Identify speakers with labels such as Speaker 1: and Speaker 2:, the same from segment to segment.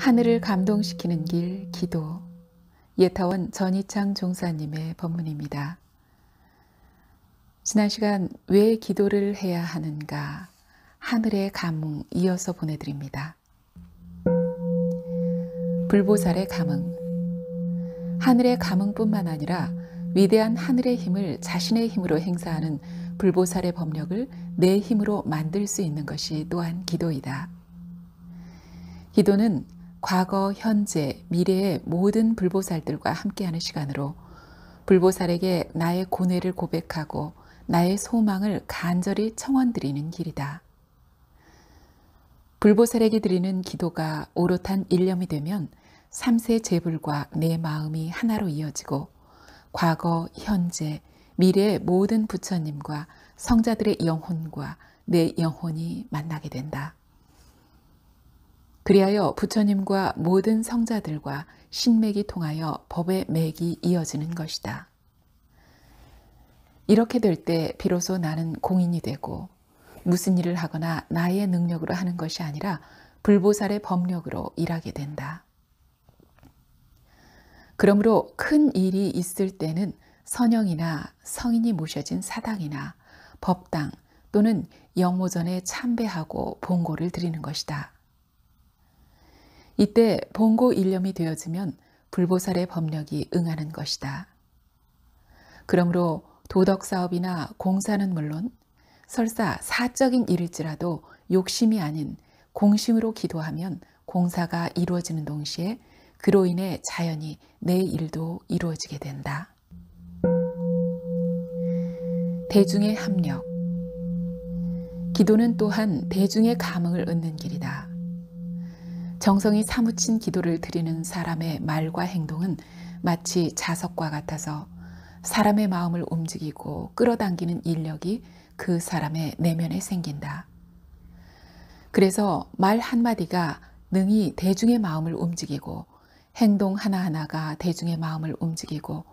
Speaker 1: 하늘을 감동시키는 길 기도 예타원 전희창 종사님의 법문입니다. 지난 시간 왜 기도를 해야 하는가 하늘의 감흥 이어서 보내드립니다. 불보살의 감흥 하늘의 감흥뿐만 아니라 위대한 하늘의 힘을 자신의 힘으로 행사하는 불보살의 법력을 내 힘으로 만들 수 있는 것이 또한 기도이다. 기도는 과거, 현재, 미래의 모든 불보살들과 함께하는 시간으로 불보살에게 나의 고뇌를 고백하고 나의 소망을 간절히 청원드리는 길이다. 불보살에게 드리는 기도가 오롯한 일념이 되면 삼세 제불과 내 마음이 하나로 이어지고 과거, 현재, 미래의 모든 부처님과 성자들의 영혼과 내 영혼이 만나게 된다. 그리하여 부처님과 모든 성자들과 신맥이 통하여 법의 맥이 이어지는 것이다. 이렇게 될 때 비로소 나는 공인이 되고 무슨 일을 하거나 나의 능력으로 하는 것이 아니라 불보살의 법력으로 일하게 된다. 그러므로 큰 일이 있을 때는 선영이나 성인이 모셔진 사당이나 법당 또는 영모전에 참배하고 봉고를 드리는 것이다. 이때 봉고 일념이 되어지면 불보살의 법력이 응하는 것이다. 그러므로 도덕 사업이나 공사는 물론 설사 사적인 일일지라도 욕심이 아닌 공심으로 기도하면 공사가 이루어지는 동시에 그로 인해 자연히 내 일도 이루어지게 된다. 대중의 합력 기도는 또한 대중의 감흥을 얻는 길이다. 정성이 사무친 기도를 드리는 사람의 말과 행동은 마치 자석과 같아서 사람의 마음을 움직이고 끌어당기는 인력이 그 사람의 내면에 생긴다. 그래서 말 한마디가 능히 대중의 마음을 움직이고 행동 하나하나가 대중의 마음을 움직이고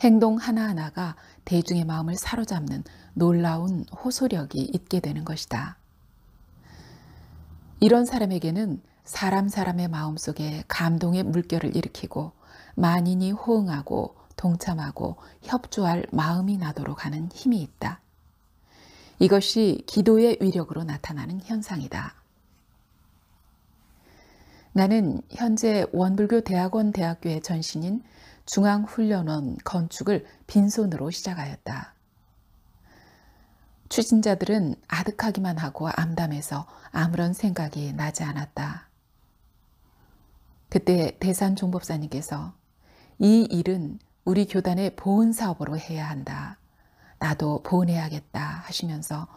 Speaker 1: 행동 하나하나가 대중의 마음을 사로잡는 놀라운 호소력이 있게 되는 것이다. 이런 사람에게는 사람 사람의 마음속에 감동의 물결을 일으키고 만인이 호응하고 동참하고 협조할 마음이 나도록 하는 힘이 있다. 이것이 기도의 위력으로 나타나는 현상이다. 나는 현재 원불교 대학원 대학교의 전신인 중앙훈련원 건축을 빈손으로 시작하였다. 추진자들은 아득하기만 하고 암담해서 아무런 생각이 나지 않았다. 그때 대산 종법사님께서 이 일은 우리 교단의 보훈 사업으로 해야 한다. 나도 보훈해야겠다 하시면서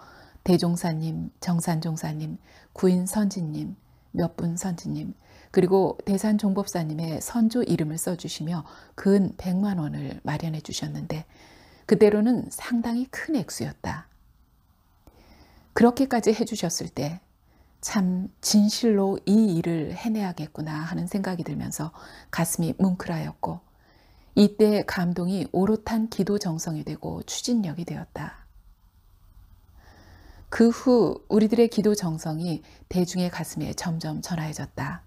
Speaker 1: 대종사님, 정산종사님, 구인 선지님, 몇분 선지님, 그리고 대산 종법사님의 선조 이름을 써주시며 근 100만 원을 마련해 주셨는데 그대로는 상당히 큰 액수였다. 그렇게까지 해주셨을 때참 진실로 이 일을 해내야겠구나 하는 생각이 들면서 가슴이 뭉클하였고 이때 감동이 오롯한 기도 정성이 되고 추진력이 되었다. 그 후 우리들의 기도 정성이 대중의 가슴에 점점 전화해졌다.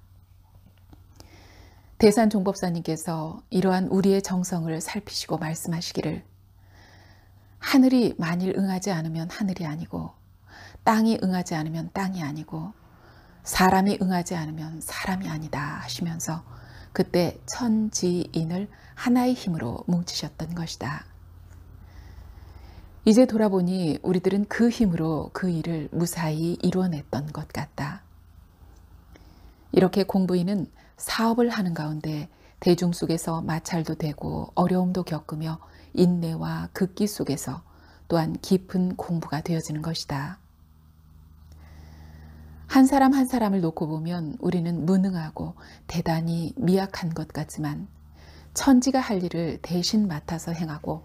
Speaker 1: 대산 종법사님께서 이러한 우리의 정성을 살피시고 말씀하시기를 하늘이 만일 응하지 않으면 하늘이 아니고 땅이 응하지 않으면 땅이 아니고 사람이 응하지 않으면 사람이 아니다 하시면서 그때 천지인을 하나의 힘으로 뭉치셨던 것이다. 이제 돌아보니 우리들은 그 힘으로 그 일을 무사히 이뤄냈던 것 같다. 이렇게 공부인은 사업을 하는 가운데 대중 속에서 마찰도 되고 어려움도 겪으며 인내와 극기 속에서 또한 깊은 공부가 되어지는 것이다. 한 사람 한 사람을 놓고 보면 우리는 무능하고 대단히 미약한 것 같지만 천지가 할 일을 대신 맡아서 행하고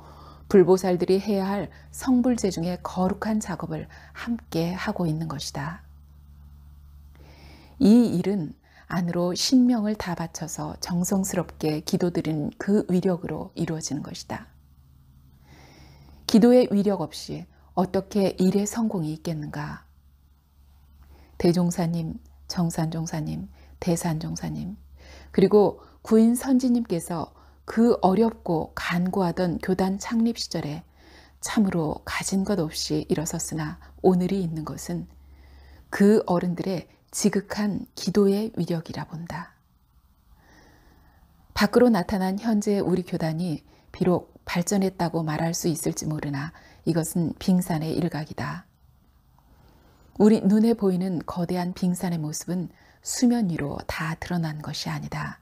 Speaker 1: 불보살들이 해야 할 성불제 중에 거룩한 작업을 함께 하고 있는 것이다. 이 일은 안으로 신명을 다 바쳐서 정성스럽게 기도드린 그 위력으로 이루어지는 것이다. 기도의 위력 없이 어떻게 일의 성공이 있겠는가? 대종사님, 정산종사님, 대산종사님, 그리고 구인 선지님께서 그 어렵고 간구하던 교단 창립 시절에 참으로 가진 것 없이 일어섰으나 오늘이 있는 것은 그 어른들의 지극한 기도의 위력이라 본다. 밖으로 나타난 현재 우리 교단이 비록 발전했다고 말할 수 있을지 모르나 이것은 빙산의 일각이다. 우리 눈에 보이는 거대한 빙산의 모습은 수면 위로 다 드러난 것이 아니다.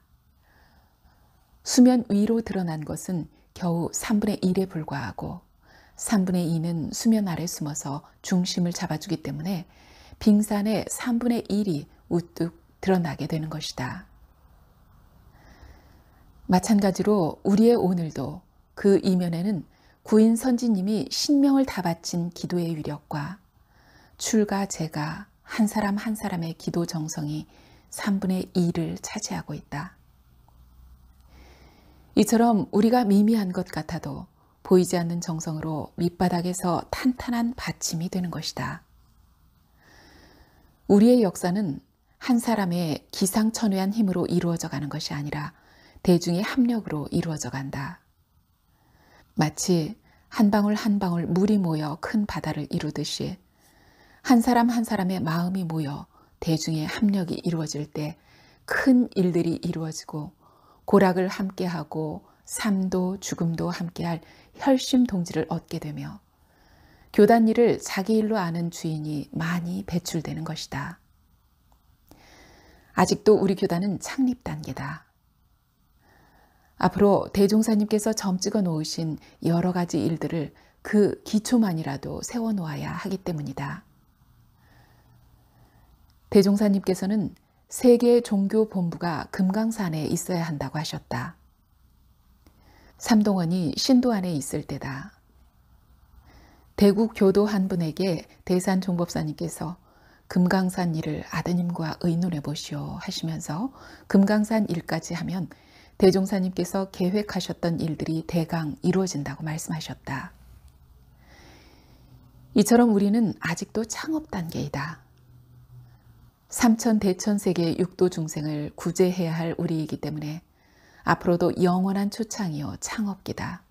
Speaker 1: 수면 위로 드러난 것은 겨우 3분의 1에 불과하고 3분의 2는 수면 아래 숨어서 중심을 잡아주기 때문에 빙산의 3분의 1이 우뚝 드러나게 되는 것이다. 마찬가지로 우리의 오늘도 그 이면에는 구인 선지님이 신명을 다 바친 기도의 위력과 출가 제가 한 사람 한 사람의 기도 정성이 3분의 2를 차지하고 있다. 이처럼 우리가 미미한 것 같아도 보이지 않는 정성으로 밑바닥에서 탄탄한 받침이 되는 것이다. 우리의 역사는 한 사람의 기상천외한 힘으로 이루어져 가는 것이 아니라 대중의 합력으로 이루어져 간다. 마치 한 방울 한 방울 물이 모여 큰 바다를 이루듯이 한 사람 한 사람의 마음이 모여 대중의 합력이 이루어질 때 큰 일들이 이루어지고 고락을 함께하고 삶도 죽음도 함께할 혈심 동지를 얻게 되며 교단 일을 자기 일로 아는 주인이 많이 배출되는 것이다. 아직도 우리 교단은 창립 단계다. 앞으로 대종사님께서 점 찍어 놓으신 여러 가지 일들을 그 기초만이라도 세워놓아야 하기 때문이다. 대종사님께서는 세계 종교 본부가 금강산에 있어야 한다고 하셨다. 삼동원이 신도 안에 있을 때다. 대국 교도 한 분에게 대산 종법사님께서 금강산 일을 아드님과 의논해 보시오 하시면서 금강산 일까지 하면 대종사님께서 계획하셨던 일들이 대강 이루어진다고 말씀하셨다. 이처럼 우리는 아직도 창업 단계이다. 삼천 대천세계 육도 중생을 구제해야 할 우리이기 때문에 앞으로도 영원한 초창이요 창업기다.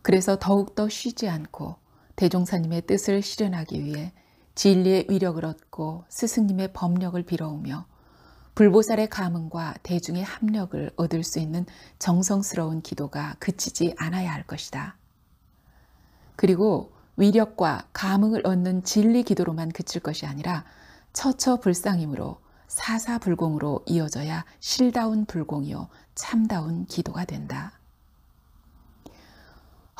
Speaker 1: 그래서 더욱더 쉬지 않고 대종사님의 뜻을 실현하기 위해 진리의 위력을 얻고 스승님의 법력을 빌어오며 불보살의 감흥과 대중의 합력을 얻을 수 있는 정성스러운 기도가 그치지 않아야 할 것이다. 그리고 위력과 감흥을 얻는 진리 기도로만 그칠 것이 아니라 처처불상이므로 사사불공으로 이어져야 실다운 불공이요 참다운 기도가 된다.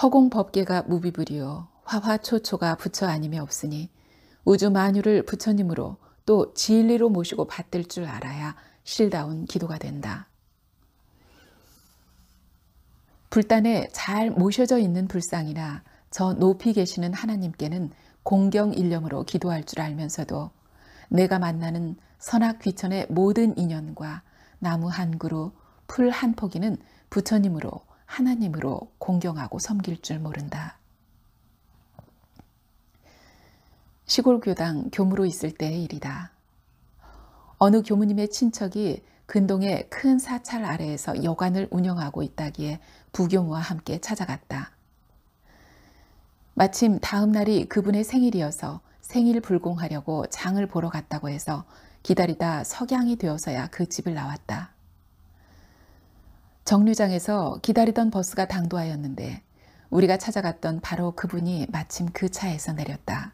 Speaker 1: 허공 법계가 무비불이요 화화초초가 부처 아님이 없으니 우주 만유를 부처님으로 또 진리로 모시고 받들 줄 알아야 실다운 기도가 된다. 불단에 잘 모셔져 있는 불상이나 저 높이 계시는 하나님께는 공경 일념으로 기도할 줄 알면서도 내가 만나는 선악 귀천의 모든 인연과 나무 한 그루, 풀 한 포기는 부처님으로 하나님으로 공경하고 섬길 줄 모른다. 시골교당 교무로 있을 때의 일이다. 어느 교무님의 친척이 근동의 큰 사찰 아래에서 여관을 운영하고 있다기에 부교무와 함께 찾아갔다. 마침 다음 날이 그분의 생일이어서 생일 불공하려고 장을 보러 갔다고 해서 기다리다 석양이 되어서야 그 집을 나왔다. 정류장에서 기다리던 버스가 당도하였는데 우리가 찾아갔던 바로 그분이 마침 그 차에서 내렸다.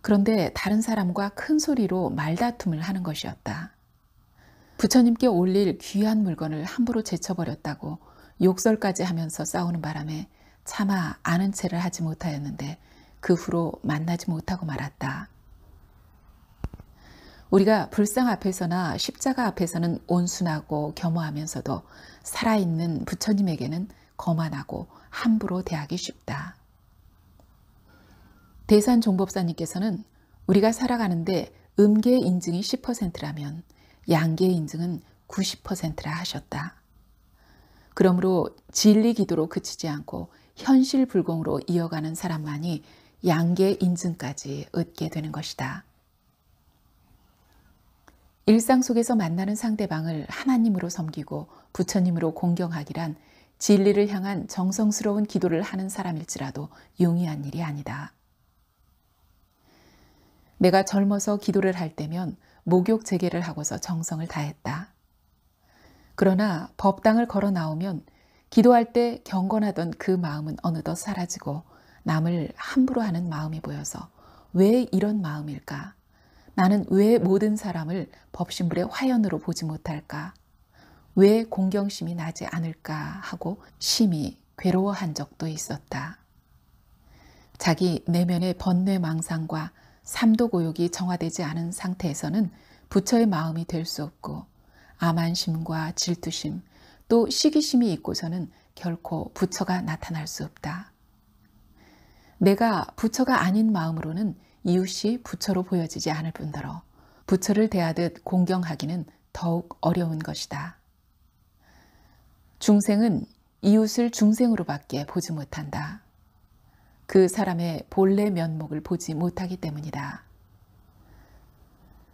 Speaker 1: 그런데 다른 사람과 큰 소리로 말다툼을 하는 것이었다. 부처님께 올릴 귀한 물건을 함부로 제쳐버렸다고 욕설까지 하면서 싸우는 바람에 차마 아는 채를 하지 못하였는데 그 후로 만나지 못하고 말았다. 우리가 불상 앞에서나 십자가 앞에서는 온순하고 겸허하면서도 살아있는 부처님에게는 거만하고 함부로 대하기 쉽다. 대산 종법사님께서는 우리가 살아가는데 음계 인증이 10%라면 양계 인증은 90%라 하셨다. 그러므로 진리 기도로 그치지 않고 현실 불공으로 이어가는 사람만이 양계 인증까지 얻게 되는 것이다. 일상 속에서 만나는 상대방을 하나님으로 섬기고 부처님으로 공경하기란 진리를 향한 정성스러운 기도를 하는 사람일지라도 용이한 일이 아니다. 내가 젊어서 기도를 할 때면 목욕 재개를 하고서 정성을 다했다. 그러나 법당을 걸어 나오면 기도할 때 경건하던 그 마음은 어느덧 사라지고 남을 함부로 하는 마음이 보여서 왜 이런 마음일까? 나는 왜 모든 사람을 법신불의 화연으로 보지 못할까? 왜 공경심이 나지 않을까 하고 심히 괴로워한 적도 있었다. 자기 내면의 번뇌망상과 삼도고욕이 정화되지 않은 상태에서는 부처의 마음이 될 수 없고 아만심과 질투심 또 시기심이 있고서는 결코 부처가 나타날 수 없다. 내가 부처가 아닌 마음으로는 이웃이 부처로 보여지지 않을 뿐더러 부처를 대하듯 공경하기는 더욱 어려운 것이다. 중생은 이웃을 중생으로밖에 보지 못한다. 그 사람의 본래 면목을 보지 못하기 때문이다.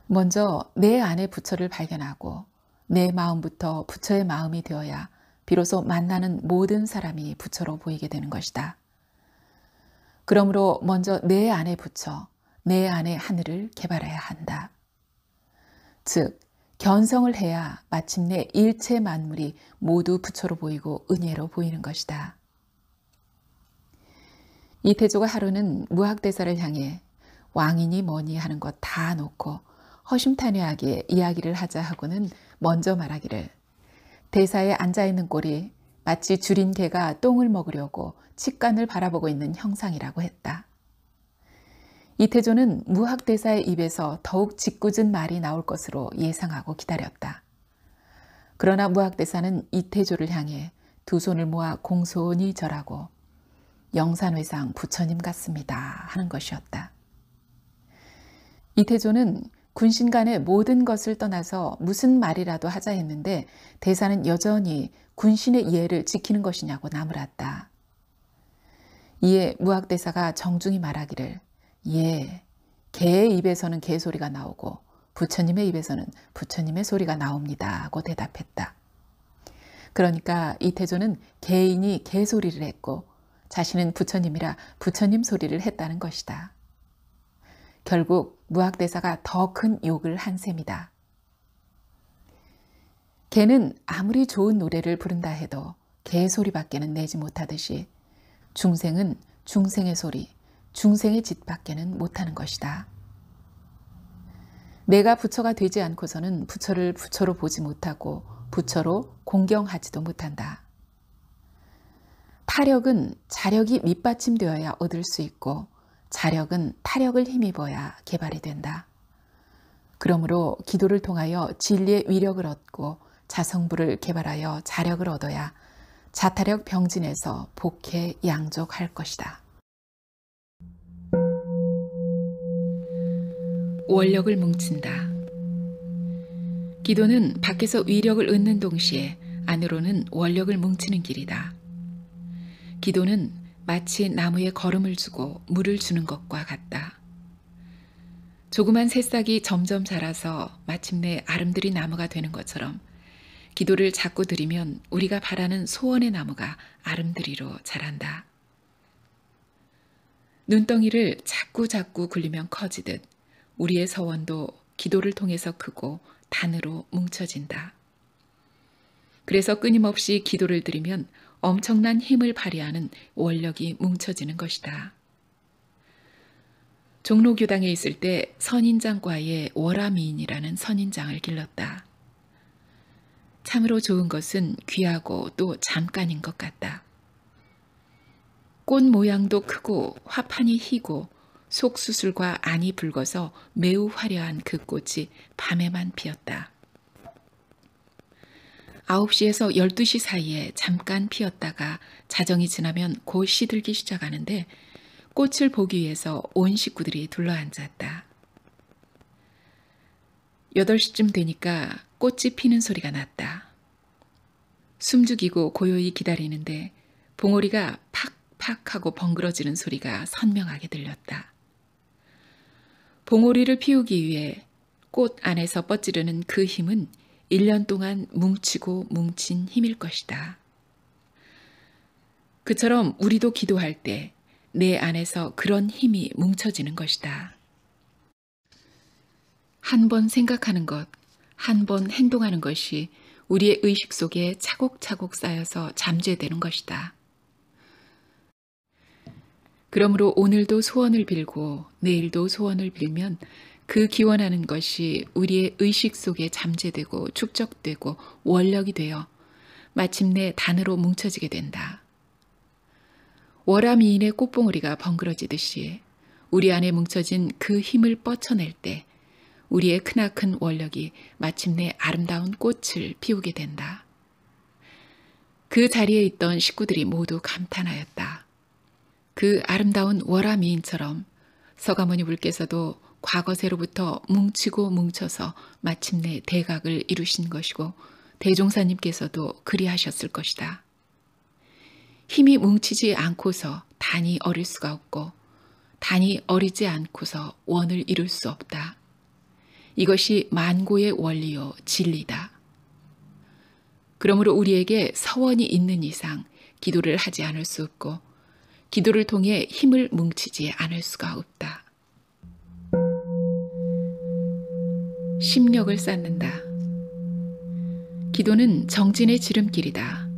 Speaker 1: 먼저 내 안에 부처를 발견하고 내 마음부터 부처의 마음이 되어야 비로소 만나는 모든 사람이 부처로 보이게 되는 것이다. 그러므로 먼저 내 안에 붙여 내 안에 하늘을 개발해야 한다. 즉, 견성을 해야 마침내 일체 만물이 모두 부처로 보이고 은혜로 보이는 것이다. 이태조가 하루는 무학대사를 향해 왕인이 뭐니 하는 것 다 놓고 허심탄회하게 이야기를 하자 하고는 먼저 말하기를 대사에 앉아있는 꼴이 마치 줄인 개가 똥을 먹으려고 치간을 바라보고 있는 형상이라고 했다. 이태조는 무학대사의 입에서 더욱 짓궂은 말이 나올 것으로 예상하고 기다렸다. 그러나 무학대사는 이태조를 향해 두 손을 모아 공손히 절하고 영산회상 부처님 같습니다 하는 것이었다. 이태조는 군신 간의 모든 것을 떠나서 무슨 말이라도 하자 했는데 대사는 여전히 군신의 이해를 지키는 것이냐고 나무랐다. 이에 무학대사가 정중히 말하기를 예, 개의 입에서는 개 소리가 나오고 부처님의 입에서는 부처님의 소리가 나옵니다고 대답했다. 그러니까 이태조는 개인이 개 소리를 했고 자신은 부처님이라 부처님 소리를 했다는 것이다. 결국 무학대사가 더 큰 욕을 한 셈이다. 개는 아무리 좋은 노래를 부른다 해도 개 소리밖에는 내지 못하듯이 중생은 중생의 소리, 중생의 짓밖에는 못하는 것이다. 내가 부처가 되지 않고서는 부처를 부처로 보지 못하고 부처로 공경하지도 못한다. 타력은 자력이 밑받침되어야 얻을 수 있고 자력은 타력을 힘입어야 개발이 된다. 그러므로 기도를 통하여 진리의 위력을 얻고 자성부를 개발하여 자력을 얻어야 자타력 병진에서 복해 양족할 것이다. 원력을 뭉친다. 기도는 밖에서 위력을 얻는 동시에 안으로는 원력을 뭉치는 길이다. 기도는 마치 나무에 걸음을 주고 물을 주는 것과 같다. 조그만 새싹이 점점 자라서 마침내 아름드리 나무가 되는 것처럼 기도를 자꾸 드리면 우리가 바라는 소원의 나무가 아름드리로 자란다. 눈덩이를 자꾸 자꾸 굴리면 커지듯 우리의 서원도 기도를 통해서 크고 단으로 뭉쳐진다. 그래서 끊임없이 기도를 드리면 엄청난 힘을 발휘하는 원력이 뭉쳐지는 것이다. 종로교당에 있을 때 선인장과의 월화미인이라는 선인장을 길렀다. 참으로 좋은 것은 귀하고 또 잠깐인 것 같다. 꽃 모양도 크고 화판이 희고 속수술과 안이 붉어서 매우 화려한 그 꽃이 밤에만 피었다. 9시에서 12시 사이에 잠깐 피었다가 자정이 지나면 곧 시들기 시작하는데 꽃을 보기 위해서 온 식구들이 둘러앉았다. 8시쯤 되니까 꽃이 피는 소리가 났다. 숨죽이고 고요히 기다리는데 봉오리가 팍팍 하고 번그러지는 소리가 선명하게 들렸다. 봉오리를 피우기 위해 꽃 안에서 뻗지르는 그 힘은 1년 동안 뭉치고 뭉친 힘일 것이다. 그처럼 우리도 기도할 때 내 안에서 그런 힘이 뭉쳐지는 것이다. 한 번 생각하는 것, 한 번 행동하는 것이 우리의 의식 속에 차곡차곡 쌓여서 잠재되는 것이다. 그러므로 오늘도 소원을 빌고 내일도 소원을 빌면 그 기원하는 것이 우리의 의식 속에 잠재되고 축적되고 원력이 되어 마침내 단으로 뭉쳐지게 된다. 월화미인의 꽃봉오리가 번그러지듯이 우리 안에 뭉쳐진 그 힘을 뻗쳐낼 때 우리의 크나큰 원력이 마침내 아름다운 꽃을 피우게 된다. 그 자리에 있던 식구들이 모두 감탄하였다. 그 아름다운 월화미인처럼 서가모니 불께서도 과거세로부터 뭉치고 뭉쳐서 마침내 대각을 이루신 것이고 대종사님께서도 그리하셨을 것이다. 힘이 뭉치지 않고서 단이 어릴 수가 없고 단이 어리지 않고서 원을 이룰 수 없다. 이것이 만고의 원리요 진리다. 그러므로 우리에게 서원이 있는 이상 기도를 하지 않을 수 없고 기도를 통해 힘을 뭉치지 않을 수가 없다. 심력을 쌓는다. 기도는 정진의 지름길이다.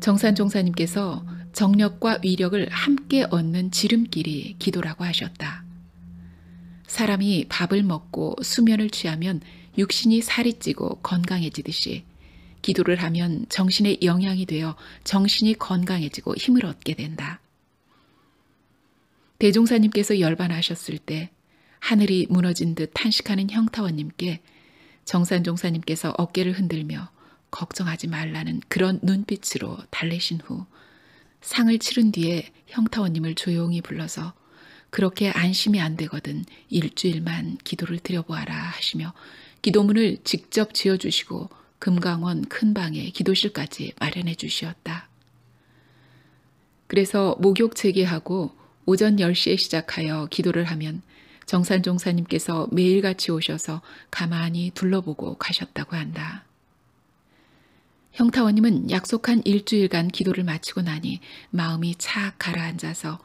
Speaker 1: 정산종사님께서 정력과 위력을 함께 얻는 지름길이 기도라고 하셨다. 사람이 밥을 먹고 수면을 취하면 육신이 살이 찌고 건강해지듯이 기도를 하면 정신에 영향이 되어 정신이 건강해지고 힘을 얻게 된다. 대종사님께서 열반하셨을 때 하늘이 무너진 듯 탄식하는 형타원님께 정산 종사님께서 어깨를 흔들며 걱정하지 말라는 그런 눈빛으로 달래신 후 상을 치른 뒤에 형타원님을 조용히 불러서 그렇게 안심이 안 되거든 일주일만 기도를 드려보아라 하시며 기도문을 직접 지어주시고 금강원 큰 방에 기도실까지 마련해 주시었다. 그래서 목욕 재개하고 오전 10시에 시작하여 기도를 하면 정산 종사님께서 매일같이 오셔서 가만히 둘러보고 가셨다고 한다. 형타원님은 약속한 일주일간 기도를 마치고 나니 마음이 착 가라앉아서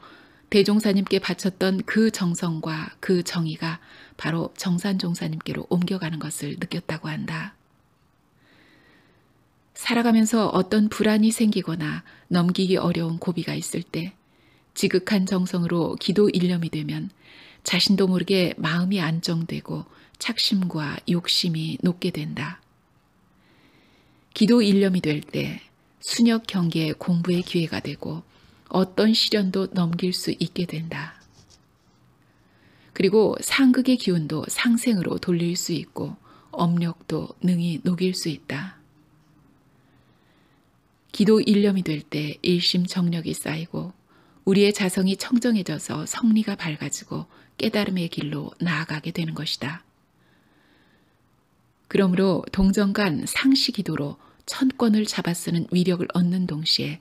Speaker 1: 대종사님께 바쳤던 그 정성과 그 정의가 바로 정산 종사님께로 옮겨가는 것을 느꼈다고 한다. 살아가면서 어떤 불안이 생기거나 넘기기 어려운 고비가 있을 때 지극한 정성으로 기도 일념이 되면 자신도 모르게 마음이 안정되고 착심과 욕심이 높게 된다. 기도 일념이 될 때 순역 경계 의 공부의 기회가 되고 어떤 시련도 넘길 수 있게 된다. 그리고 상극의 기운도 상생으로 돌릴 수 있고 업력도 능히 녹일 수 있다. 기도 일념이 될 때 일심정력이 쌓이고 우리의 자성이 청정해져서 성리가 밝아지고 깨달음의 길로 나아가게 되는 것이다. 그러므로 동정 간 상시 기도로 천권을 잡아쓰는 위력을 얻는 동시에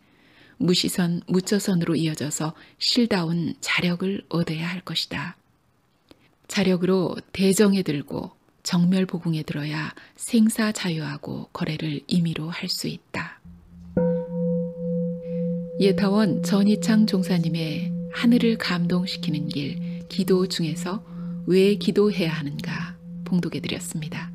Speaker 1: 무시선, 무처선으로 이어져서 실다운 자력을 얻어야 할 것이다. 자력으로 대정에 들고 정멸보궁에 들어야 생사 자유하고 거래를 임의로 할 수 있다. 예타원 전희창 종사님의 하늘을 감동시키는 길 기도 중에서 왜 기도해야 하는가 봉독해 드렸습니다.